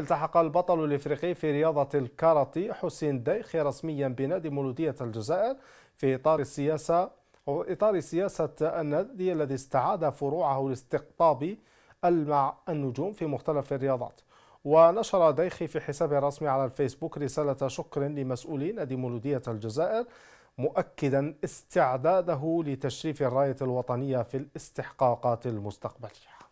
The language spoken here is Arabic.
التحق البطل الافريقي في رياضه الكاراتي حسين ديخ رسميا بنادي مولوديه الجزائر في اطار السياسه اطار سياسه النادي الذي استعاد فروعه الاستقطابي المع النجوم في مختلف الرياضات ونشر ديخي في حسابه الرسمي على الفيسبوك رساله شكر لمسؤولي نادي مولوديه الجزائر مؤكدا استعداده لتشريف الرايه الوطنيه في الاستحقاقات المستقبليه